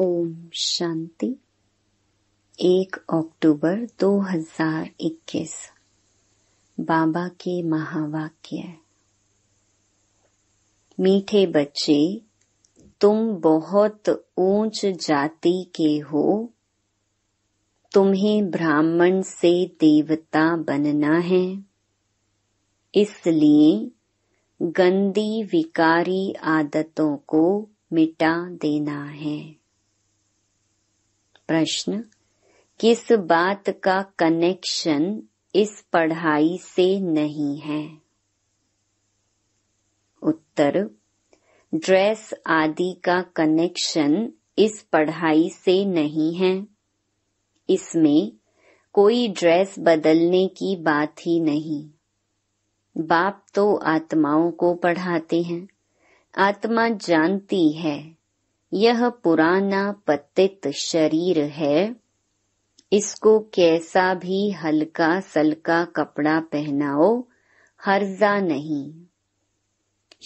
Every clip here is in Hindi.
ओम शांति एक अक्टूबर 2021 बाबा के महावाक्य मीठे बच्चे तुम बहुत ऊंच जाति के हो तुम्हें ब्राह्मण से देवता बनना है इसलिए गंदी विकारी आदतों को मिटा देना है प्रश्न किस बात का कनेक्शन इस पढ़ाई से नहीं है उत्तर ड्रेस आदि का कनेक्शन इस पढ़ाई से नहीं है इसमें कोई ड्रेस बदलने की बात ही नहीं बाप तो आत्माओं को पढ़ाते हैं आत्मा जानती है यह पुराना पतित शरीर है इसको कैसा भी हल्का सलका कपड़ा पहनाओ हर्जा नहीं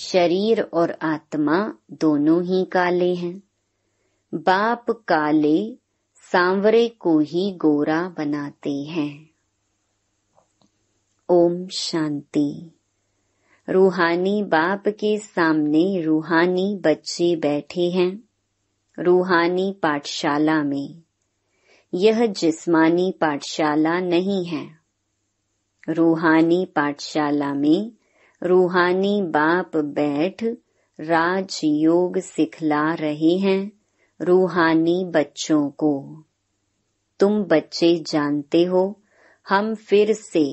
शरीर और आत्मा दोनों ही काले हैं बाप काले सांवरे को ही गोरा बनाते हैं ओम शांति रूहानी बाप के सामने रूहानी बच्चे बैठे हैं रूहानी पाठशाला में यह जिस्मानी पाठशाला नहीं है रूहानी पाठशाला में रूहानी बाप बैठ राज योग सिखला रहे हैं रूहानी बच्चों को तुम बच्चे जानते हो हम फिर से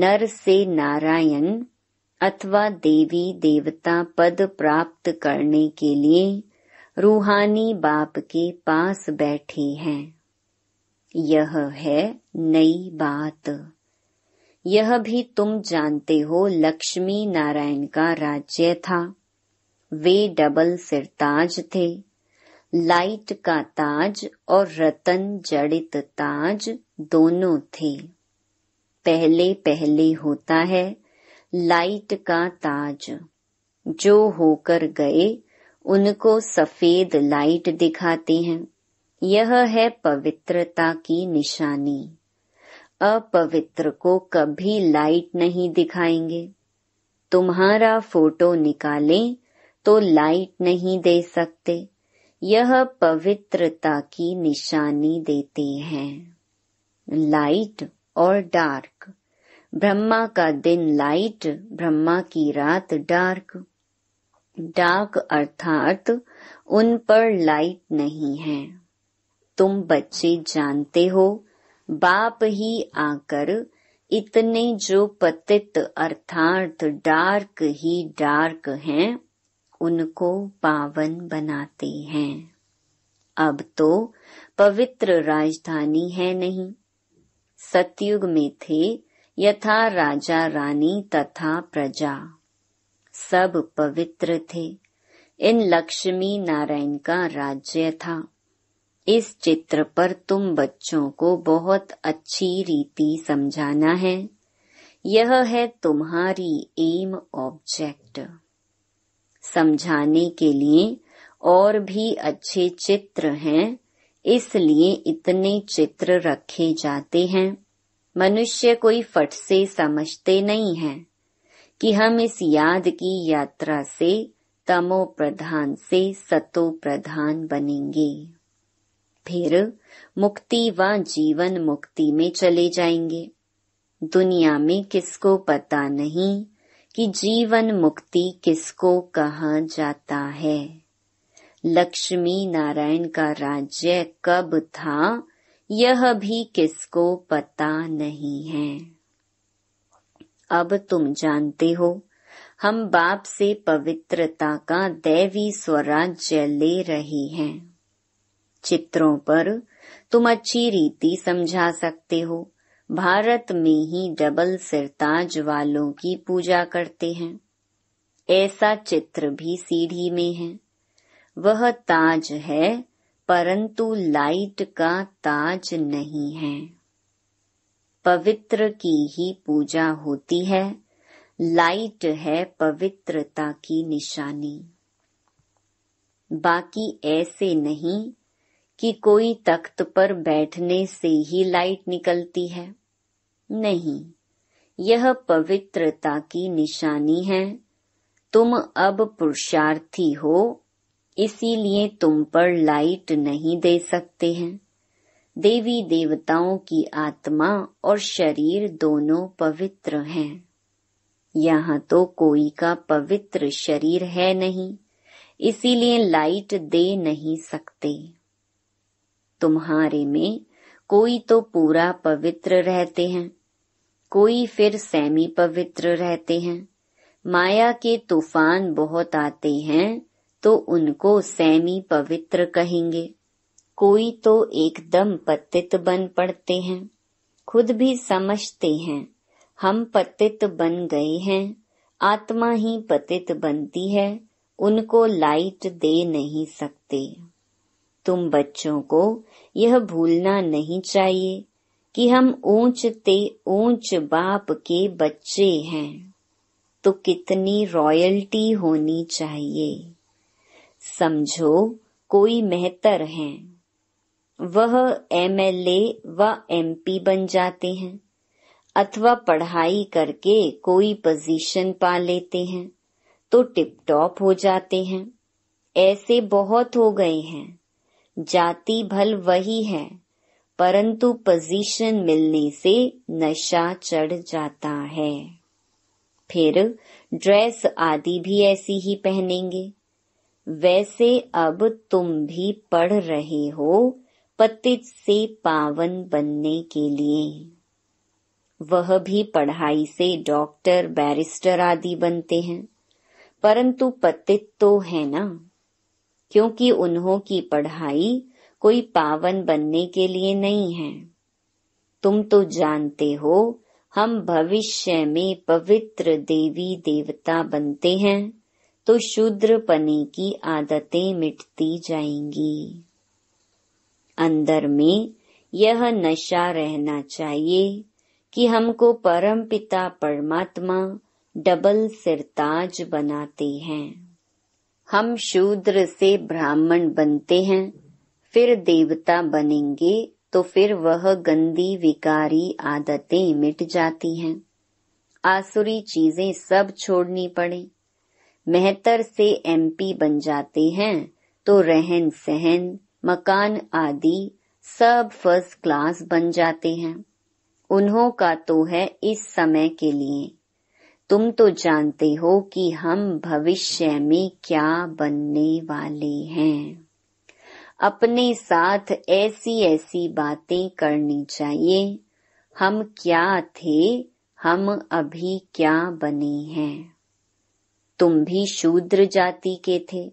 नर से नारायण अथवा देवी देवता पद प्राप्त करने के लिए रूहानी बाप के पास बैठे हैं यह है नई बात यह भी तुम जानते हो लक्ष्मी नारायण का राज्य था वे डबल सिरताज थे लाइट का ताज और रतन जड़ित ताज दोनों थे पहले पहले होता है लाइट का ताज जो होकर गए उनको सफेद लाइट दिखाते हैं यह है पवित्रता की निशानी अपवित्र को कभी लाइट नहीं दिखाएंगे तुम्हारा फोटो निकालें तो लाइट नहीं दे सकते यह पवित्रता की निशानी देते हैं लाइट और डार्क ब्रह्मा का दिन लाइट ब्रह्मा की रात डार्क डार्क अर्थात उन पर लाइट नहीं है तुम बच्चे जानते हो बाप ही आकर इतने जो पतित अर्थात डार्क ही डार्क हैं उनको पावन बनाते हैं अब तो पवित्र राजधानी है नहीं सतयुग में थे यथा राजा रानी तथा प्रजा सब पवित्र थे इन लक्ष्मी नारायण का राज्य था इस चित्र पर तुम बच्चों को बहुत अच्छी रीति समझाना है यह है तुम्हारी एम ऑब्जेक्ट समझाने के लिए और भी अच्छे चित्र हैं इसलिए इतने चित्र रखे जाते हैं मनुष्य कोई फट से समझते नहीं हैं कि हम इस याद की यात्रा से तमो प्रधान से सतो प्रधान बनेंगे फिर मुक्ति व जीवन मुक्ति में चले जाएंगे दुनिया में किसको पता नहीं कि जीवन मुक्ति किसको कहा जाता है लक्ष्मी नारायण का राज्य कब था यह भी किसको पता नहीं है अब तुम जानते हो हम बाप से पवित्रता का दैवी स्वराज्य ले रहे हैं चित्रों पर तुम अच्छी रीति समझा सकते हो भारत में ही डबल सिरताज वालों की पूजा करते हैं ऐसा चित्र भी सीढ़ी में है वह ताज है परंतु लाइट का ताज नहीं है पवित्र की ही पूजा होती है लाइट है पवित्रता की निशानी बाकी ऐसे नहीं कि कोई तख्त पर बैठने से ही लाइट निकलती है नहीं यह पवित्रता की निशानी है तुम अब पुरुषार्थी हो इसीलिए तुम पर लाइट नहीं दे सकते हैं देवी देवताओं की आत्मा और शरीर दोनों पवित्र हैं। यहाँ तो कोई का पवित्र शरीर है नहीं इसीलिए लाइट दे नहीं सकते तुम्हारे में कोई तो पूरा पवित्र रहते हैं कोई फिर सेमी पवित्र रहते हैं माया के तूफान बहुत आते हैं तो उनको सेमी पवित्र कहेंगे कोई तो एकदम पतित बन पड़ते हैं खुद भी समझते हैं हम पतित बन गए हैं आत्मा ही पतित बनती है उनको लाइट दे नहीं सकते तुम बच्चों को यह भूलना नहीं चाहिए कि हम ऊंच ते ऊंच बाप के बच्चे हैं तो कितनी रॉयल्टी होनी चाहिए समझो कोई मेहतर है वह एमएलए व एमपी बन जाते हैं अथवा पढ़ाई करके कोई पोजीशन पा लेते हैं तो टिप टॉप हो जाते हैं ऐसे बहुत हो गए हैं जाति भल वही है परंतु पोजीशन मिलने से नशा चढ़ जाता है फिर ड्रेस आदि भी ऐसी ही पहनेंगे वैसे अब तुम भी पढ़ रहे हो पतित से पावन बनने के लिए वह भी पढ़ाई से डॉक्टर बैरिस्टर आदि बनते हैं परंतु पतित तो है ना क्योंकि उन्हों की पढ़ाई कोई पावन बनने के लिए नहीं है तुम तो जानते हो हम भविष्य में पवित्र देवी देवता बनते हैं तो शूद्रपने की आदतें मिटती जाएंगी अंदर में यह नशा रहना चाहिए कि हमको परम पिता परमात्मा डबल सिरताज बनाते हैं हम शूद्र से ब्राह्मण बनते हैं फिर देवता बनेंगे तो फिर वह गंदी विकारी आदतें मिट जाती हैं आसुरी चीजें सब छोड़नी पड़े मेहतर से एमपी बन जाते हैं तो रहन सहन मकान आदि सब फर्स्ट क्लास बन जाते हैं उन्हों का तो है इस समय के लिए तुम तो जानते हो कि हम भविष्य में क्या बनने वाले हैं अपने साथ ऐसी ऐसी बातें करनी चाहिए हम क्या थे हम अभी क्या बने हैं तुम भी शूद्र जाति के थे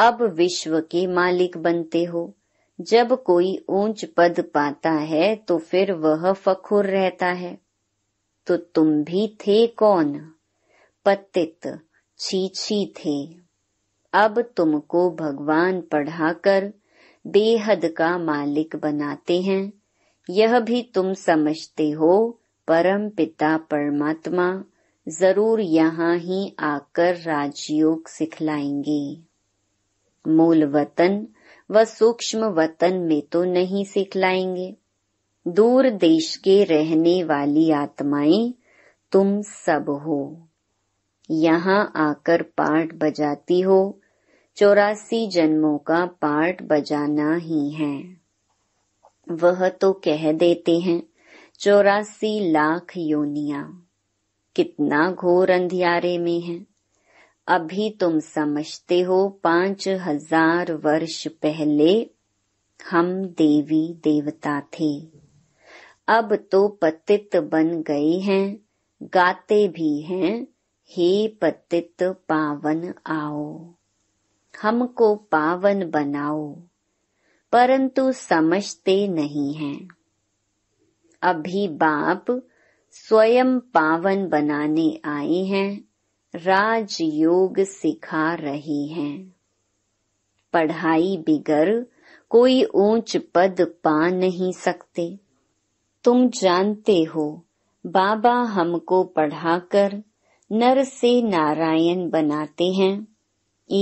अब विश्व के मालिक बनते हो जब कोई ऊंच पद पाता है तो फिर वह फखुर रहता है तो तुम भी थे कौन पतित छीछी थे अब तुमको भगवान पढ़ाकर बेहद का मालिक बनाते हैं यह भी तुम समझते हो परम पिता परमात्मा जरूर यहाँ ही आकर राजयोग सिखलाएंगे मूल वतन व सूक्ष्म वतन में तो नहीं सिखलाएंगे दूर देश के रहने वाली आत्माएं तुम सब हो यहाँ आकर पाठ बजाती हो चौरासी जन्मों का पाठ बजाना ही है वह तो कह देते हैं चौरासी लाख योनिया कितना घोर अंधियारे में है अभी तुम समझते हो पांच हजार वर्ष पहले हम देवी देवता थे अब तो पतित बन गए हैं गाते भी हैं हे पतित पावन आओ हमको पावन बनाओ परंतु समझते नहीं हैं अभी बाप स्वयं पावन बनाने आए हैं राजयोग सिखा रही हैं। पढ़ाई बिगर कोई ऊंच पद पा नहीं सकते तुम जानते हो बाबा हमको पढ़ाकर नर से नारायण बनाते हैं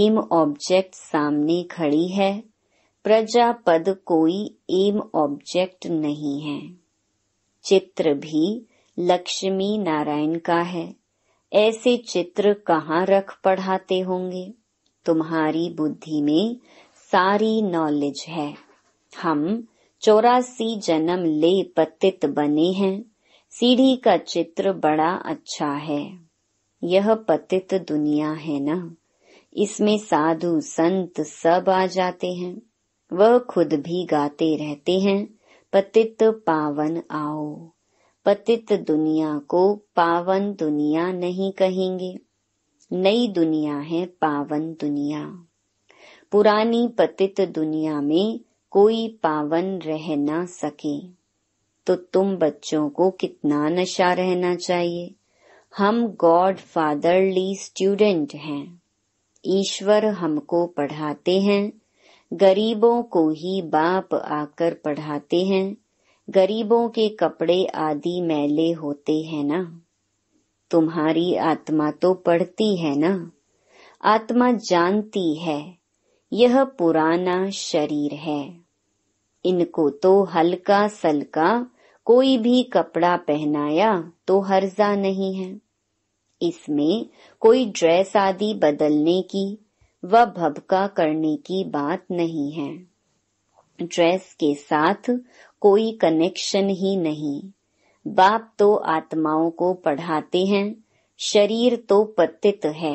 एम ऑब्जेक्ट सामने खड़ी है प्रजा पद कोई एम ऑब्जेक्ट नहीं है चित्र भी लक्ष्मी नारायण का है ऐसे चित्र कहाँ रख पढ़ाते होंगे तुम्हारी बुद्धि में सारी नॉलेज है हम चौरासी जन्म ले पतित बने हैं सीढ़ी का चित्र बड़ा अच्छा है यह पतित दुनिया है ना इसमें साधु संत सब आ जाते हैं वह खुद भी गाते रहते हैं पतित पावन आओ पतित दुनिया को पावन दुनिया नहीं कहेंगे नई दुनिया है पावन दुनिया पुरानी पतित दुनिया में कोई पावन रह ना सके तो तुम बच्चों को कितना नशा रहना चाहिए हम गॉड फादरली स्टूडेंट हैं ईश्वर हमको पढ़ाते हैं गरीबों को ही बाप आकर पढ़ाते हैं गरीबों के कपड़े आदि मैले होते हैं ना तुम्हारी आत्मा तो पढ़ती है ना आत्मा जानती है यह पुराना शरीर है इनको तो हल्का सलका कोई भी कपड़ा पहनाया तो हर्जा नहीं है इसमें कोई ड्रेस आदि बदलने की व भबका करने की बात नहीं है ड्रेस के साथ कोई कनेक्शन ही नहीं बाप तो आत्माओं को पढ़ाते हैं शरीर तो पतित है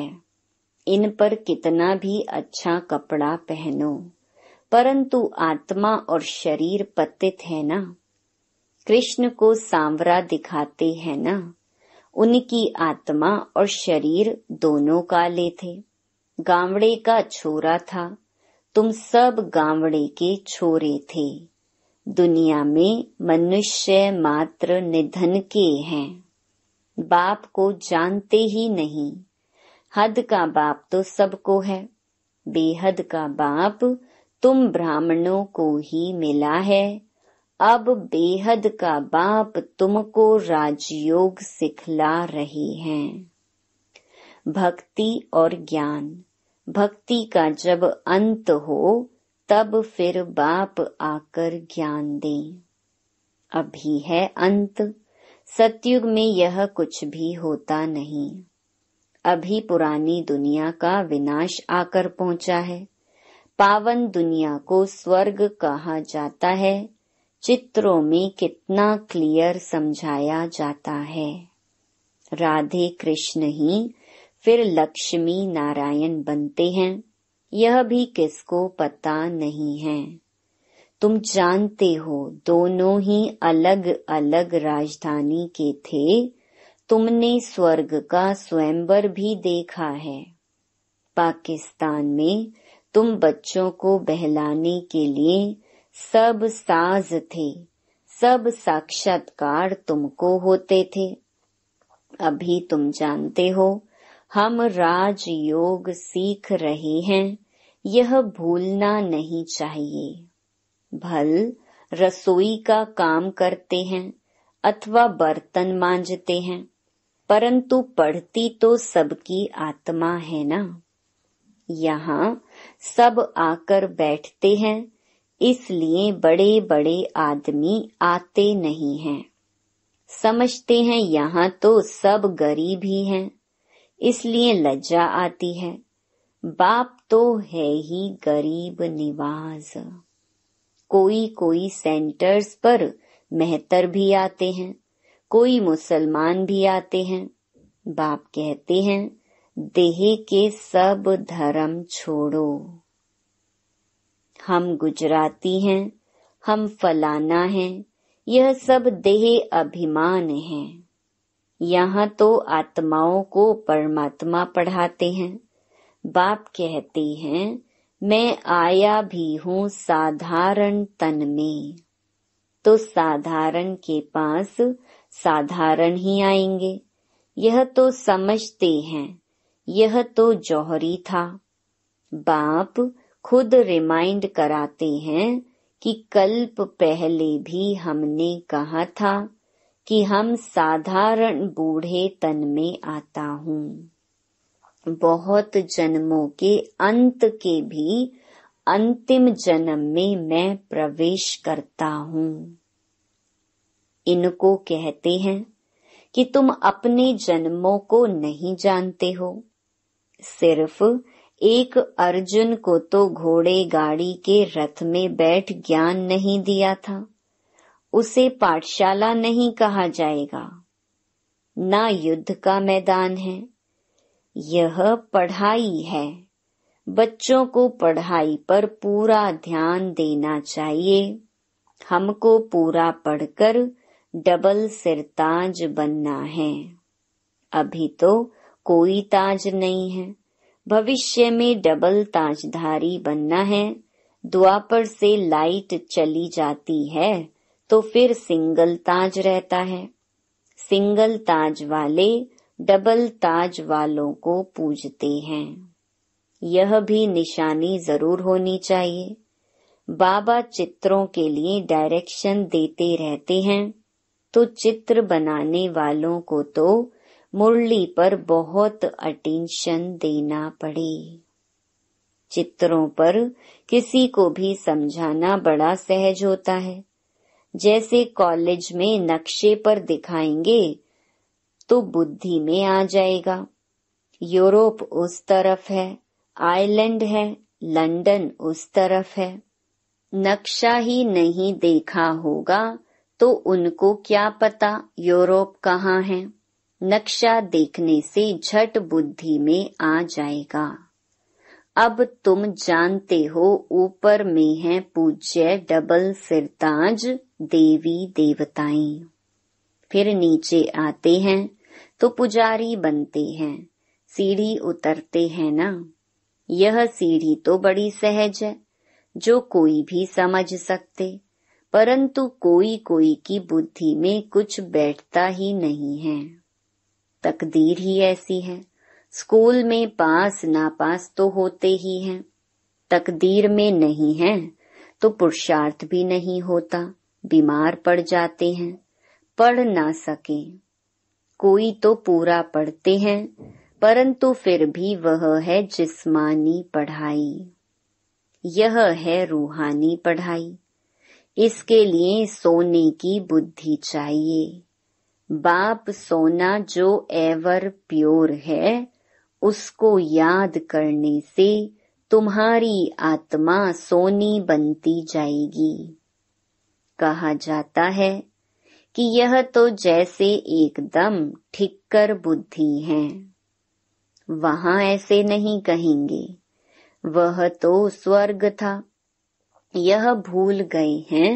इन पर कितना भी अच्छा कपड़ा पहनो परंतु आत्मा और शरीर पतित है ना कृष्ण को सांवरा दिखाते हैं ना उनकी आत्मा और शरीर दोनों काले थे गांवड़े का छोरा था तुम सब गांवड़े के छोरे थे दुनिया में मनुष्य मात्र निधन के हैं बाप को जानते ही नहीं हद का बाप तो सबको है बेहद का बाप तुम ब्राह्मणों को ही मिला है अब बेहद का बाप तुमको राजयोग सिखला रहे हैं भक्ति और ज्ञान भक्ति का जब अंत हो तब फिर बाप आकर ज्ञान दे अभी है अंत सतयुग में यह कुछ भी होता नहीं अभी पुरानी दुनिया का विनाश आकर पहुंचा है पावन दुनिया को स्वर्ग कहा जाता है चित्रों में कितना क्लियर समझाया जाता है राधे कृष्ण ही फिर लक्ष्मी नारायण बनते हैं यह भी किसको पता नहीं है तुम जानते हो दोनों ही अलग अलग राजधानी के थे तुमने स्वर्ग का स्वयंवर भी देखा है पाकिस्तान में तुम बच्चों को बहलाने के लिए सब साज थे सब साक्षात्कार तुमको होते थे अभी तुम जानते हो हम राजयोग सीख रहे हैं यह भूलना नहीं चाहिए भल रसोई का काम करते हैं अथवा बर्तन मांजते हैं परंतु पढ़ती तो सबकी आत्मा है ना यहाँ सब आकर बैठते हैं इसलिए बड़े बड़े आदमी आते नहीं हैं समझते हैं यहाँ तो सब गरीब ही हैं इसलिए लज्जा आती है बाप तो है ही गरीब निवाज कोई कोई सेंटर्स पर मेहतर भी आते हैं कोई मुसलमान भी आते हैं बाप कहते हैं देह के सब धर्म छोड़ो हम गुजराती हैं हम फलाना हैं यह सब देह अभिमान है यहाँ तो आत्माओं को परमात्मा पढ़ाते हैं बाप कहते हैं मैं आया भी हूँ साधारण तन में तो साधारण के पास साधारण ही आएंगे यह तो समझते हैं यह तो जौहरी था बाप खुद रिमाइंड कराते हैं कि कल्प पहले भी हमने कहा था कि हम साधारण बूढ़े तन में आता हूँ बहुत जन्मों के अंत के भी अंतिम जन्म में मैं प्रवेश करता हूँ इनको कहते हैं कि तुम अपने जन्मों को नहीं जानते हो सिर्फ एक अर्जुन को तो घोड़े गाड़ी के रथ में बैठ ज्ञान नहीं दिया था उसे पाठशाला नहीं कहा जाएगा ना युद्ध का मैदान है यह पढ़ाई है बच्चों को पढ़ाई पर पूरा ध्यान देना चाहिए हमको पूरा पढ़कर डबल सिरताज बनना है अभी तो कोई ताज नहीं है भविष्य में डबल ताजधारी बनना है द्वापर से लाइट चली जाती है तो फिर सिंगल ताज रहता है सिंगल ताज वाले डबल ताज वालों को पूजते हैं यह भी निशानी जरूर होनी चाहिए बाबा चित्रों के लिए डायरेक्शन देते रहते हैं तो चित्र बनाने वालों को तो मुरली पर बहुत अटेंशन देना पड़े चित्रों पर किसी को भी समझाना बड़ा सहज होता है जैसे कॉलेज में नक्शे पर दिखाएंगे तो बुद्धि में आ जाएगा यूरोप उस तरफ है आयरलैंड है लंदन उस तरफ है नक्शा ही नहीं देखा होगा तो उनको क्या पता यूरोप कहाँ है नक्शा देखने से झट बुद्धि में आ जाएगा अब तुम जानते हो ऊपर में है पूज्य डबल सिरताज देवी देवताएं फिर नीचे आते हैं तो पुजारी बनते हैं सीढ़ी उतरते हैं ना यह सीढ़ी तो बड़ी सहज है जो कोई भी समझ सकते परंतु कोई कोई की बुद्धि में कुछ बैठता ही नहीं है तकदीर ही ऐसी है स्कूल में पास ना पास तो होते ही हैं तकदीर में नहीं है तो पुरुषार्थ भी नहीं होता बीमार पड़ जाते हैं पढ़ ना सके कोई तो पूरा पढ़ते हैं परंतु फिर भी वह है जिस्मानी पढ़ाई यह है रूहानी पढ़ाई इसके लिए सोने की बुद्धि चाहिए बाप सोना जो एवर प्योर है उसको याद करने से तुम्हारी आत्मा सोनी बनती जाएगी कहा जाता है कि यह तो जैसे एकदम ठिक्कर बुद्धि है वहां ऐसे नहीं कहेंगे वह तो स्वर्ग था यह भूल गए हैं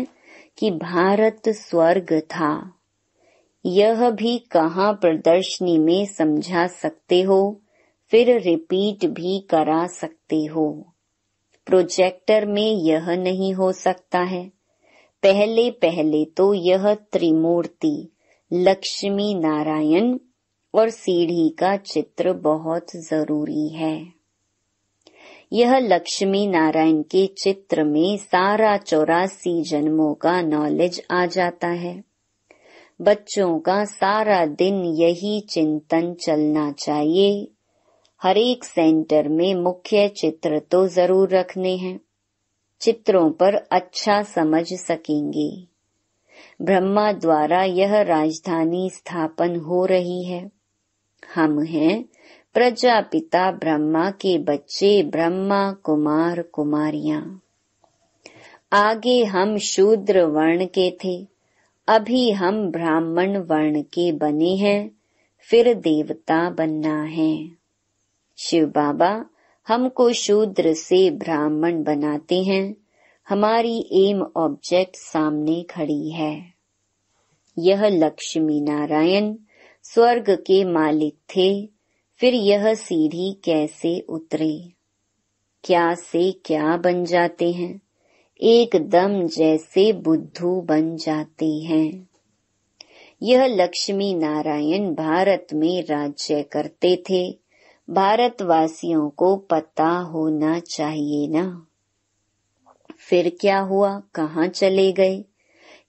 कि भारत स्वर्ग था यह भी कहा प्रदर्शनी में समझा सकते हो फिर रिपीट भी करा सकते हो प्रोजेक्टर में यह नहीं हो सकता है पहले पहले तो यह त्रिमूर्ति लक्ष्मी नारायण और सीढ़ी का चित्र बहुत जरूरी है यह लक्ष्मी नारायण के चित्र में सारा चौरासी जन्मों का नॉलेज आ जाता है बच्चों का सारा दिन यही चिंतन चलना चाहिए हरेक सेंटर में मुख्य चित्र तो जरूर रखने हैं चित्रों पर अच्छा समझ सकेंगे ब्रह्मा द्वारा यह राजधानी स्थापन हो रही है हम हैं प्रजापिता ब्रह्मा के बच्चे ब्रह्मा कुमार कुमारिया आगे हम शूद्र वर्ण के थे अभी हम ब्राह्मण वर्ण के बने हैं फिर देवता बनना है शिव बाबा हमको शूद्र से ब्राह्मण बनाते हैं हमारी एम ऑब्जेक्ट सामने खड़ी है यह लक्ष्मी नारायण स्वर्ग के मालिक थे फिर यह सीढ़ी कैसे उतरे क्या से क्या बन जाते हैं एकदम जैसे बुद्धू बन जाते हैं यह लक्ष्मी नारायण भारत में राज्य करते थे भारतवासियों को पता होना चाहिए ना फिर क्या हुआ कहाँ चले गए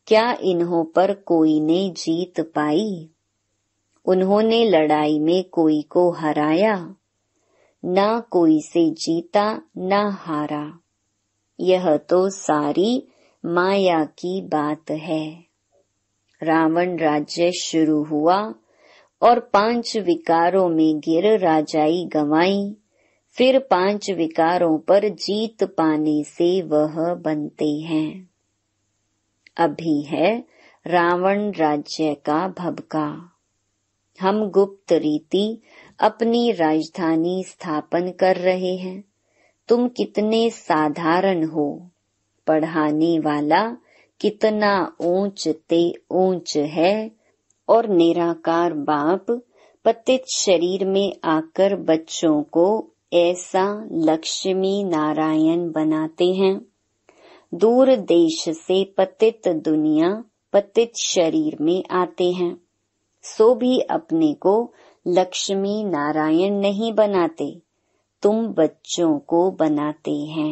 क्या इन्हों पर कोई ने जीत पाई उन्होंने लड़ाई में कोई को हराया ना कोई से जीता ना हारा यह तो सारी माया की बात है रावण राज्य शुरू हुआ और पांच विकारों में गिर राजाई गवाई फिर पांच विकारों पर जीत पाने से वह बनते हैं अभी है रावण राज्य का भबका हम गुप्त रीति अपनी राजधानी स्थापन कर रहे हैं तुम कितने साधारण हो पढ़ाने वाला कितना ऊंच ते ऊंच है और निराकार बाप पतित शरीर में आकर बच्चों को ऐसा लक्ष्मी नारायण बनाते हैं दूर देश से पतित दुनिया पतित शरीर में आते हैं सो भी अपने को लक्ष्मी नारायण नहीं बनाते तुम बच्चों को बनाते हैं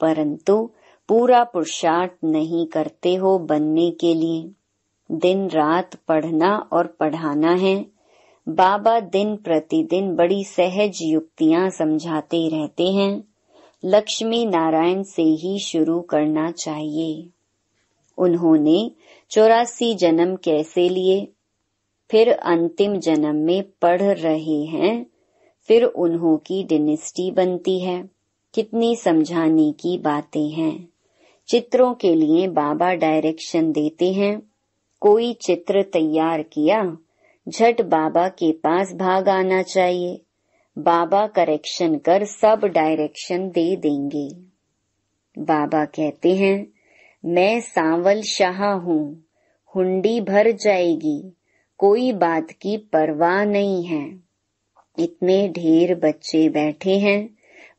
परंतु पूरा पुरुषार्थ नहीं करते हो बनने के लिए दिन रात पढ़ना और पढ़ाना है बाबा दिन प्रतिदिन बड़ी सहज युक्तियां समझाते रहते हैं लक्ष्मी नारायण से ही शुरू करना चाहिए उन्होंने चौरासी जन्म कैसे लिए फिर अंतिम जन्म में पढ़ रहे हैं फिर उन्हों की डिनेस्टी बनती है कितनी समझाने की बातें हैं चित्रों के लिए बाबा डायरेक्शन देते हैं कोई चित्र तैयार किया झट बाबा के पास भाग आना चाहिए बाबा करेक्शन कर सब डायरेक्शन दे देंगे बाबा कहते हैं मैं सांवल शाह हूँ हुंडी भर जाएगी कोई बात की परवाह नहीं है इतने ढेर बच्चे बैठे हैं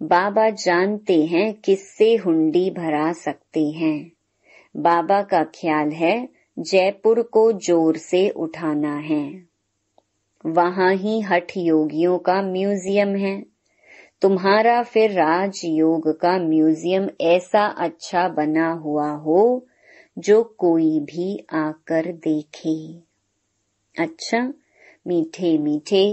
बाबा जानते हैं किससे हुंडी भरा सकते हैं बाबा का ख्याल है जयपुर को जोर से उठाना है वहां ही हठ योगियों का म्यूजियम है तुम्हारा फिर राजयोग का म्यूजियम ऐसा अच्छा बना हुआ हो जो कोई भी आकर देखे अच्छा मीठे मीठे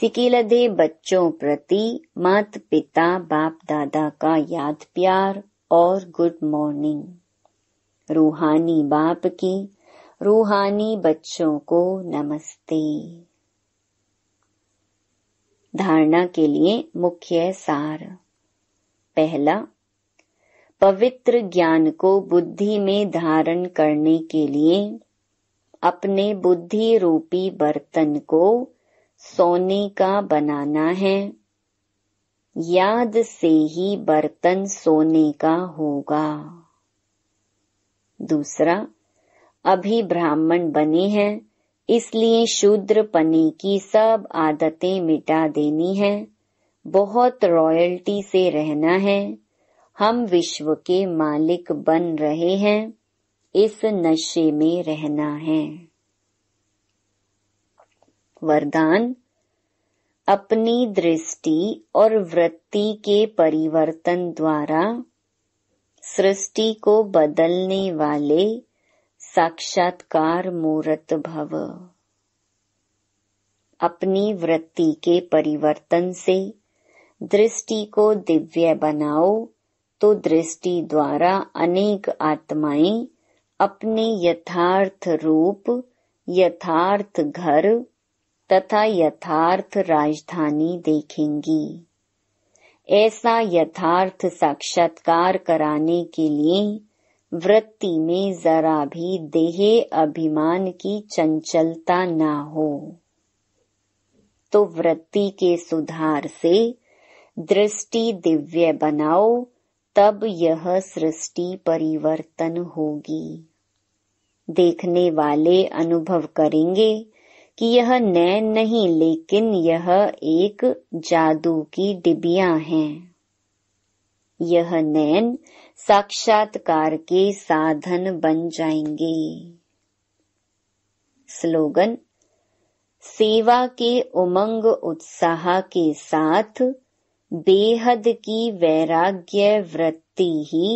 सिकीलधे बच्चों प्रति मात पिता बाप दादा का याद प्यार और गुड मॉर्निंग रूहानी बाप की रूहानी बच्चों को नमस्ते धारणा के लिए मुख्य सार पहला पवित्र ज्ञान को बुद्धि में धारण करने के लिए अपने बुद्धि रूपी बर्तन को सोने का बनाना है याद से ही बर्तन सोने का होगा दूसरा अभी ब्राह्मण बने हैं इसलिए पनी की सब आदतें मिटा देनी है बहुत रॉयल्टी से रहना है हम विश्व के मालिक बन रहे हैं इस नशे में रहना है वरदान अपनी दृष्टि और वृत्ति के परिवर्तन द्वारा सृष्टि को बदलने वाले साक्षात्कार मूर्त भव अपनी वृत्ति के परिवर्तन से दृष्टि को दिव्य बनाओ तो दृष्टि द्वारा अनेक आत्माएं अपने यथार्थ रूप यथार्थ घर तथा यथार्थ राजधानी देखेंगी ऐसा यथार्थ साक्षात्कार कराने के लिए वृत्ति में जरा भी देह अभिमान की चंचलता ना हो तो वृत्ति के सुधार से दृष्टि दिव्य बनाओ तब यह सृष्टि परिवर्तन होगी देखने वाले अनुभव करेंगे कि यह नैन नहीं लेकिन यह एक जादू की डिबिया हैं। यह नैन साक्षात्कार के साधन बन जाएंगे स्लोगन सेवा के उमंग उत्साह के साथ बेहद की वैराग्य वृत्ति ही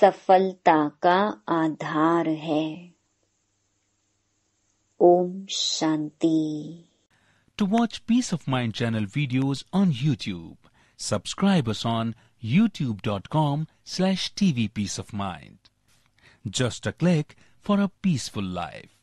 सफलता का आधार है Om Shanti to watch peace of mind channel videos on YouTube subscribe on youtube.com slash tvpeaceofmind. Just a click for a peaceful life.